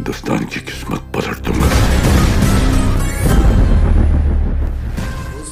हिंदुस्तान की किस्मत पलट दूंगा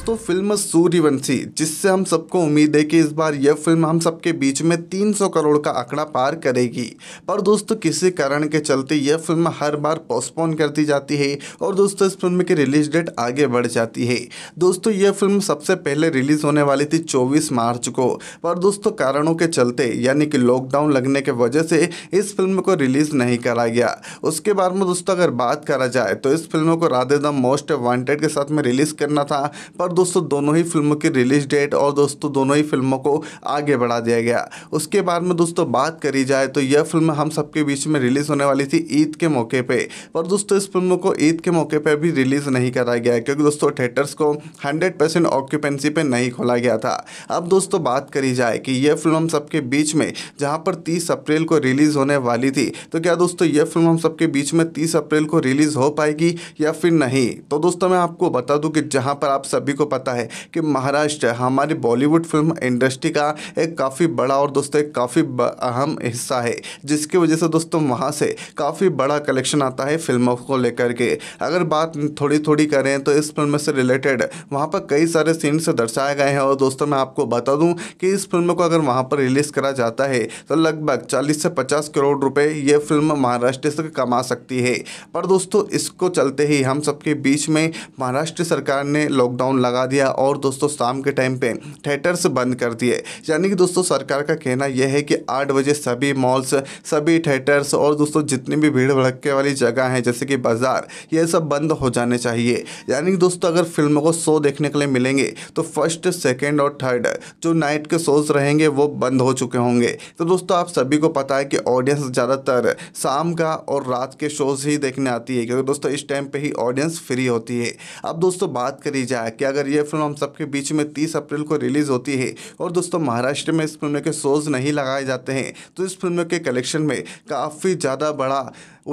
दोस्तों फिल्म सूर्यवंशी जिससे हम सबको उम्मीद है कि इस बार यह फिल्म हम सबके बीच में 300 करोड़ का आंकड़ा पार करेगी पर दोस्तों किसी कारण के चलते यह फिल्म हर बार पोस्टपोन कर दी जाती है और दोस्तों इस फिल्म की रिलीज डेट आगे बढ़ जाती है दोस्तों यह फिल्म सबसे पहले रिलीज होने वाली थी चौबीस मार्च को पर दोस्तों कारणों के चलते यानी कि लॉकडाउन लगने के वजह से इस फिल्म को रिलीज नहीं करा गया उसके बारे में दोस्तों अगर बात करा जाए तो इस फिल्म को राधे द मोस्ट वॉन्टेड के साथ में रिलीज करना था पर दोस्तों दोनों ही फिल्मों की रिलीज डेट और दोस्तों दोनों ही फिल्मों को आगे बढ़ा दिया गया उसके बाद में दोस्तों बात करी जाए तो यह फिल्म हम सबके बीच में रिलीज़ होने वाली थी ईद के मौके पर पर दोस्तों इस फिल्म को ईद के मौके पर भी रिलीज़ नहीं कराया गया क्योंकि दोस्तों थिएटर्स को हंड्रेड परसेंट ऑक्यूपेंसी पर नहीं खोला गया था अब दोस्तों बात करी जाए कि यह फिल्म हम सबके बीच में जहाँ पर तीस अप्रैल को रिलीज़ होने वाली थी तो क्या दोस्तों यह फिल्म हम सबके बीच में तीस अप्रैल को रिलीज़ हो पाएगी या फिर नहीं तो दोस्तों मैं आपको बता दूँ कि जहाँ पर आप सभी को पता है कि महाराष्ट्र हमारी बॉलीवुड फिल्म इंडस्ट्री का एक काफ़ी बड़ा और दोस्तों एक काफ़ी अहम हिस्सा है जिसकी वजह से दोस्तों वहाँ से काफ़ी बड़ा कलेक्शन आता है फिल्मों को लेकर के अगर बात थोड़ी थोड़ी करें तो इस फिल्म से रिलेटेड वहाँ पर कई सारे सीन्स दर्शाए गए हैं और दोस्तों मैं आपको बता दूँ कि इस फिल्म को अगर वहाँ पर रिलीज़ करा जाता है तो लगभग चालीस से पचास करोड़ रुपये ये फिल्म महाराष्ट्र से कमा सकती है पर दोस्तों इसको चलते ही हम सबके बीच में महाराष्ट्र सरकार ने लॉकडाउन लगा लगा दिया और दोस्तों शाम के टाइम पे थिएटर्स बंद कर दिए यानी कि दोस्तों सरकार का कहना यह है कि आठ बजे सभी मॉल्स सभी थिएटर्स और दोस्तों जितनी भी भीड़ भड़के वाली जगह हैं जैसे कि बाज़ार ये सब बंद हो जाने चाहिए यानी कि दोस्तों अगर फिल्मों को शो देखने के लिए मिलेंगे तो फर्स्ट सेकेंड और थर्ड जो नाइट के शोज रहेंगे वो बंद हो चुके होंगे तो दोस्तों आप सभी को पता है कि ऑडियंस ज़्यादातर शाम का और रात के शोज़ ही देखने आती है क्योंकि दोस्तों इस टाइम पर ही ऑडियंस फ्री होती है अब दोस्तों बात करी जाए कि अगर ये फिल्म हम सबके बीच में तीस अप्रैल को रिलीज़ होती है और दोस्तों महाराष्ट्र में इस फिल्म के शोज़ नहीं लगाए जाते हैं तो इस फिल्म के कलेक्शन में काफ़ी ज़्यादा बड़ा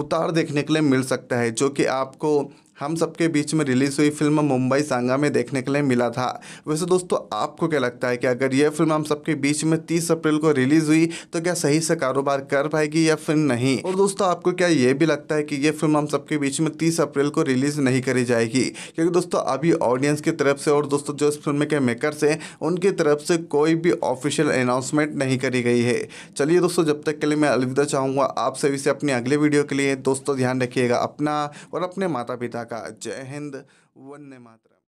उतार देखने के लिए मिल सकता है जो कि आपको हम सबके बीच में रिलीज़ हुई फिल्म मुंबई सांगा में देखने के लिए मिला था वैसे दोस्तों आपको क्या लगता है कि अगर यह फिल्म हम सबके बीच में 30 अप्रैल को रिलीज़ हुई तो क्या सही से कारोबार कर पाएगी या फिर नहीं और दोस्तों आपको क्या ये भी लगता है कि यह फिल्म हम सबके बीच में तीस अप्रैल को रिलीज़ नहीं करी जाएगी क्योंकि दोस्तों अभी ऑडियंस की तरफ से और दोस्तों जो इस फिल्म के मेकरस हैं उनकी तरफ से कोई भी ऑफिशियल अनाउंसमेंट नहीं करी गई है चलिए दोस्तों जब तक के लिए मैं अलविदा चाहूँगा आप सभी से अपनी अगले वीडियो के लिए दोस्तों ध्यान रखिएगा अपना और अपने माता पिता का जय हिंद वन्य मात्रा